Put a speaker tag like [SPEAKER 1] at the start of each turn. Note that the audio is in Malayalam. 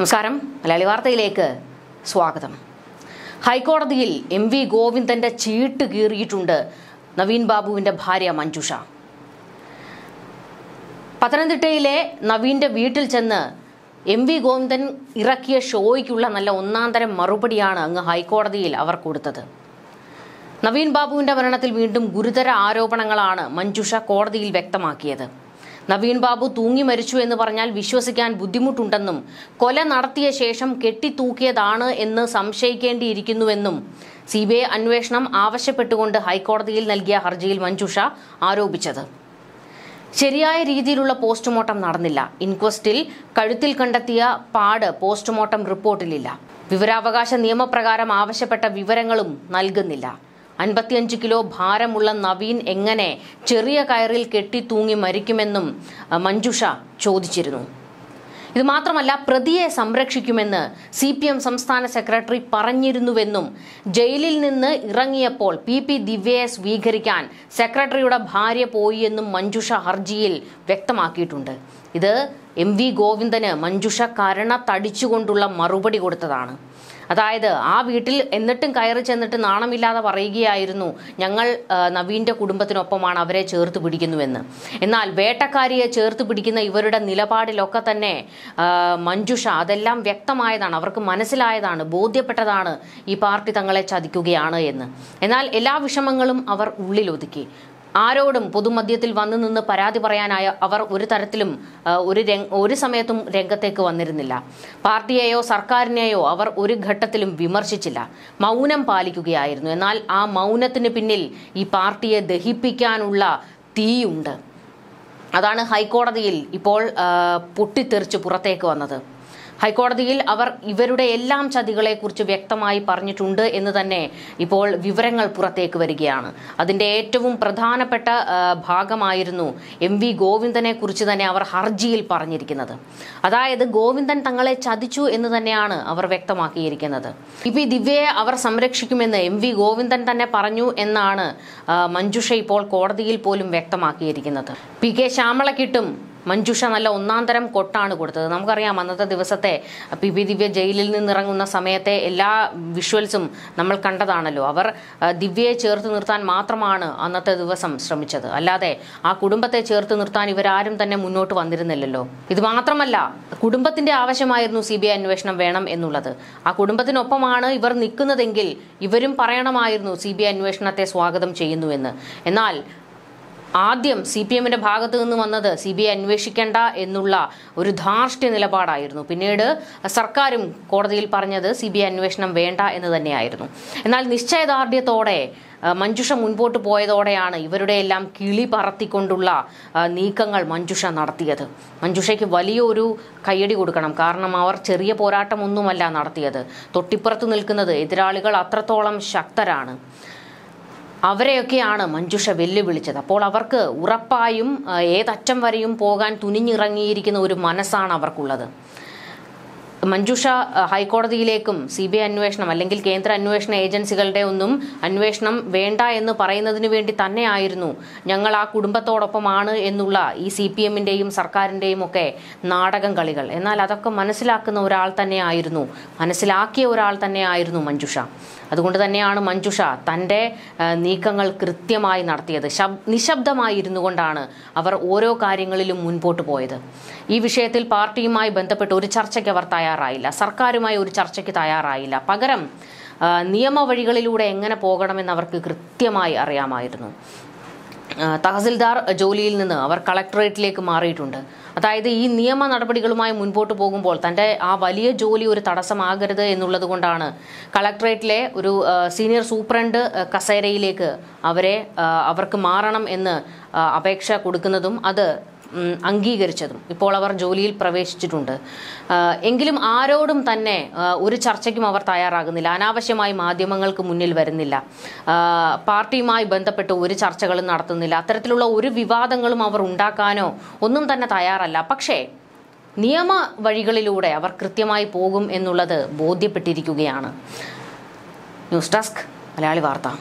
[SPEAKER 1] നമസ്കാരം മലയാളി വാർത്തയിലേക്ക് സ്വാഗതം ഹൈക്കോടതിയിൽ എം വി ഗോവിന്ദന്റെ ചീട്ട് കീറിയിട്ടുണ്ട് നവീൻ ബാബുവിന്റെ ഭാര്യ മഞ്ജുഷ പത്തനംതിട്ടയിലെ നവീന്റെ വീട്ടിൽ ചെന്ന് എം വി ഗോവിന്ദൻ ഇറക്കിയ ഷോയ്ക്കുള്ള നല്ല തരം മറുപടിയാണ് അങ്ങ് ഹൈക്കോടതിയിൽ അവർ കൊടുത്തത് നവീൻ ബാബുവിന്റെ മരണത്തിൽ വീണ്ടും ഗുരുതര ആരോപണങ്ങളാണ് മഞ്ജുഷ കോടതിയിൽ വ്യക്തമാക്കിയത് നവീൻ ബാബു തൂങ്ങി മരിച്ചു എന്ന് പറഞ്ഞാൽ വിശ്വസിക്കാൻ ബുദ്ധിമുട്ടുണ്ടെന്നും കൊല നടത്തിയ ശേഷം കെട്ടിത്തൂക്കിയതാണ് എന്ന് സംശയിക്കേണ്ടിയിരിക്കുന്നുവെന്നും സി ബി ഐ അന്വേഷണം ആവശ്യപ്പെട്ടുകൊണ്ട് ഹൈക്കോടതിയിൽ നൽകിയ ഹർജിയിൽ മഞ്ജുഷ ആരോപിച്ചത് ശരിയായ രീതിയിലുള്ള പോസ്റ്റ്മോർട്ടം നടന്നില്ല ഇൻക്വസ്റ്റിൽ കഴുത്തിൽ കണ്ടെത്തിയ പാട് പോസ്റ്റ്മോർട്ടം റിപ്പോർട്ടിലില്ല വിവരാവകാശ നിയമപ്രകാരം ആവശ്യപ്പെട്ട വിവരങ്ങളും നൽകുന്നില്ല അൻപത്തിയഞ്ച് കിലോ ഭാരമുള്ള നവീൻ എങ്ങനെ ചെറിയ കയറിൽ കെട്ടി തൂങ്ങി മരിക്കുമെന്നും മഞ്ജുഷ ചോദിച്ചിരുന്നു ഇത് മാത്രമല്ല പ്രതിയെ സംരക്ഷിക്കുമെന്ന് സി പി എം സംസ്ഥാന സെക്രട്ടറി പറഞ്ഞിരുന്നുവെന്നും ജയിലിൽ നിന്ന് ഇറങ്ങിയപ്പോൾ പി പി ദിവ്യയെ സ്വീകരിക്കാൻ സെക്രട്ടറിയുടെ ഭാര്യ പോയി എന്നും മഞ്ജുഷ ഹർജിയിൽ വ്യക്തമാക്കിയിട്ടുണ്ട് ഇത് എം വി ഗോവിന്ദന് മഞ്ജുഷ കരണ തടിച്ചുകൊണ്ടുള്ള മറുപടി കൊടുത്തതാണ് അതായത് ആ വീട്ടിൽ എന്നിട്ടും കയറി ചെന്നിട്ട് നാണമില്ലാതെ പറയുകയായിരുന്നു ഞങ്ങൾ നവീൻ്റെ കുടുംബത്തിനൊപ്പമാണ് അവരെ ചേർത്ത് പിടിക്കുന്നുവെന്ന് എന്നാൽ വേട്ടക്കാരിയെ ചേർത്ത് പിടിക്കുന്ന ഇവരുടെ നിലപാടിലൊക്കെ തന്നെ മഞ്ജുഷ അതെല്ലാം വ്യക്തമായതാണ് അവർക്ക് മനസ്സിലായതാണ് ബോധ്യപ്പെട്ടതാണ് ഈ പാർട്ടി തങ്ങളെ ചതിക്കുകയാണ് എന്ന് എന്നാൽ എല്ലാ വിഷമങ്ങളും അവർ ഉള്ളിലൊതുക്കി ആരോടും പൊതുമധ്യത്തിൽ വന്നു നിന്ന് പരാതി പറയാനായ അവർ ഒരു തരത്തിലും ഒരു ഒരു സമയത്തും രംഗത്തേക്ക് വന്നിരുന്നില്ല പാർട്ടിയെയോ സർക്കാരിനെയോ അവർ ഒരു ഘട്ടത്തിലും വിമർശിച്ചില്ല മൗനം പാലിക്കുകയായിരുന്നു എന്നാൽ ആ മൗനത്തിന് പിന്നിൽ ഈ പാർട്ടിയെ ദഹിപ്പിക്കാനുള്ള തീയുണ്ട് അതാണ് ഹൈക്കോടതിയിൽ ഇപ്പോൾ പൊട്ടിത്തെറിച്ച് പുറത്തേക്ക് വന്നത് ഹൈക്കോടതിയിൽ അവർ ഇവരുടെ എല്ലാം കുറിച്ച് വ്യക്തമായി പറഞ്ഞിട്ടുണ്ട് എന്ന് തന്നെ ഇപ്പോൾ വിവരങ്ങൾ പുറത്തേക്ക് വരികയാണ് അതിന്റെ ഏറ്റവും പ്രധാനപ്പെട്ട ഭാഗമായിരുന്നു എം വി ഗോവിന്ദനെ കുറിച്ച് തന്നെ അവർ ഹർജിയിൽ പറഞ്ഞിരിക്കുന്നത് അതായത് ഗോവിന്ദൻ തങ്ങളെ ചതിച്ചു എന്ന് തന്നെയാണ് അവർ വ്യക്തമാക്കിയിരിക്കുന്നത് ഇപ്പൊ ദിവ്യയെ അവർ സംരക്ഷിക്കുമെന്ന് എം വി ഗോവിന്ദൻ തന്നെ പറഞ്ഞു എന്നാണ് മഞ്ജുഷ ഇപ്പോൾ കോടതിയിൽ പോലും വ്യക്തമാക്കിയിരിക്കുന്നത് പി കെ ശ്യാമളക്കിട്ടും മഞ്ജുഷ നല്ല തരം കൊട്ടാണ് കൊടുത്തത് നമുക്കറിയാം അന്നത്തെ ദിവസത്തെ പി പി ദിവ്യ ജയിലിൽ നിന്നിറങ്ങുന്ന സമയത്തെ എല്ലാ വിഷ്വൽസും നമ്മൾ കണ്ടതാണല്ലോ അവർ ദിവ്യയെ ചേർത്ത് നിർത്താൻ മാത്രമാണ് അന്നത്തെ ദിവസം ശ്രമിച്ചത് അല്ലാതെ ആ കുടുംബത്തെ ചേർത്ത് നിർത്താൻ ഇവരാരും തന്നെ മുന്നോട്ട് വന്നിരുന്നില്ലല്ലോ ഇത് മാത്രമല്ല കുടുംബത്തിന്റെ ആവശ്യമായിരുന്നു സി അന്വേഷണം വേണം എന്നുള്ളത് ആ കുടുംബത്തിനൊപ്പമാണ് ഇവർ നിൽക്കുന്നതെങ്കിൽ ഇവരും പറയണമായിരുന്നു സി അന്വേഷണത്തെ സ്വാഗതം ചെയ്യുന്നുവെന്ന് എന്നാൽ ആദ്യം സി പി എമ്മിന്റെ ഭാഗത്ത് നിന്ന് വന്നത് സി ബി ഐ അന്വേഷിക്കേണ്ട എന്നുള്ള ഒരു ധാർഷ്ട്യ നിലപാടായിരുന്നു പിന്നീട് സർക്കാരും കോടതിയിൽ പറഞ്ഞത് സി ബി ഐ അന്വേഷണം വേണ്ട എന്ന് തന്നെയായിരുന്നു എന്നാൽ നിശ്ചയദാർഢ്യത്തോടെ മഞ്ജുഷ മുൻപോട്ട് പോയതോടെയാണ് ഇവരുടെ എല്ലാം കിളി പറത്തിക്കൊണ്ടുള്ള നീക്കങ്ങൾ മഞ്ജുഷ നടത്തിയത് മഞ്ജുഷയ്ക്ക് വലിയൊരു കയ്യടി കൊടുക്കണം കാരണം അവർ ചെറിയ പോരാട്ടമൊന്നുമല്ല നടത്തിയത് തൊട്ടിപ്പുറത്ത് നിൽക്കുന്നത് എതിരാളികൾ അത്രത്തോളം ശക്തരാണ് അവരെയൊക്കെയാണ് മഞ്ജുഷ വെല്ലുവിളിച്ചത് അപ്പോൾ അവർക്ക് ഉറപ്പായും ഏതറ്റം വരെയും പോകാൻ തുനിഞ്ഞിറങ്ങിയിരിക്കുന്ന ഒരു മനസ്സാണ് അവർക്കുള്ളത് മഞ്ജുഷ ഹൈക്കോടതിയിലേക്കും സി ബി ഐ അന്വേഷണം അല്ലെങ്കിൽ കേന്ദ്ര അന്വേഷണ ഏജൻസികളുടെ ഒന്നും അന്വേഷണം വേണ്ട എന്ന് പറയുന്നതിന് വേണ്ടി തന്നെയായിരുന്നു ഞങ്ങൾ ആ കുടുംബത്തോടൊപ്പമാണ് എന്നുള്ള ഈ സി പി എമ്മിൻ്റെയും സർക്കാരിൻ്റെയും ഒക്കെ നാടകം കളികൾ എന്നാൽ അതൊക്കെ മനസ്സിലാക്കുന്ന ഒരാൾ തന്നെയായിരുന്നു മനസ്സിലാക്കിയ ഒരാൾ തന്നെയായിരുന്നു മഞ്ജുഷ അതുകൊണ്ട് തന്നെയാണ് മഞ്ജുഷ തൻ്റെ നീക്കങ്ങൾ കൃത്യമായി നടത്തിയത് നിശബ്ദമായി ഇരുന്നു കൊണ്ടാണ് അവർ ഓരോ കാര്യങ്ങളിലും മുൻപോട്ട് പോയത് ഈ വിഷയത്തിൽ പാർട്ടിയുമായി ബന്ധപ്പെട്ട് ഒരു ചർച്ചയ്ക്ക് അവർ തയ്യാറായില്ല സർക്കാരുമായി ഒരു ചർച്ചയ്ക്ക് തയ്യാറായില്ല പകരം നിയമവഴികളിലൂടെ എങ്ങനെ പോകണമെന്ന് അവർക്ക് കൃത്യമായി അറിയാമായിരുന്നു തഹസിൽദാർ ജോലിയിൽ നിന്ന് അവർ കളക്ടറേറ്റിലേക്ക് മാറിയിട്ടുണ്ട് അതായത് ഈ നിയമ നടപടികളുമായി മുൻപോട്ട് പോകുമ്പോൾ തൻ്റെ ആ വലിയ ജോലി ഒരു തടസ്സമാകരുത് എന്നുള്ളത് കൊണ്ടാണ് കളക്ടറേറ്റിലെ ഒരു സീനിയർ സൂപ്രണ്ട് കസേരയിലേക്ക് അവരെ അവർക്ക് മാറണം എന്ന് അപേക്ഷ കൊടുക്കുന്നതും അത് അംഗീകരിച്ചതും ഇപ്പോൾ അവർ ജോലിയിൽ പ്രവേശിച്ചിട്ടുണ്ട് എങ്കിലും ആരോടും തന്നെ ഒരു ചർച്ചയ്ക്കും അവർ തയ്യാറാകുന്നില്ല അനാവശ്യമായി മാധ്യമങ്ങൾക്ക് മുന്നിൽ വരുന്നില്ല പാർട്ടിയുമായി ബന്ധപ്പെട്ട് ഒരു ചർച്ചകളും നടത്തുന്നില്ല അത്തരത്തിലുള്ള ഒരു വിവാദങ്ങളും അവർ ഉണ്ടാക്കാനോ ഒന്നും തന്നെ തയ്യാറല്ല പക്ഷേ നിയമ വഴികളിലൂടെ അവർ കൃത്യമായി പോകും എന്നുള്ളത് ബോധ്യപ്പെട്ടിരിക്കുകയാണ് ന്യൂസ് ഡെസ്ക് മലയാളി വാർത്ത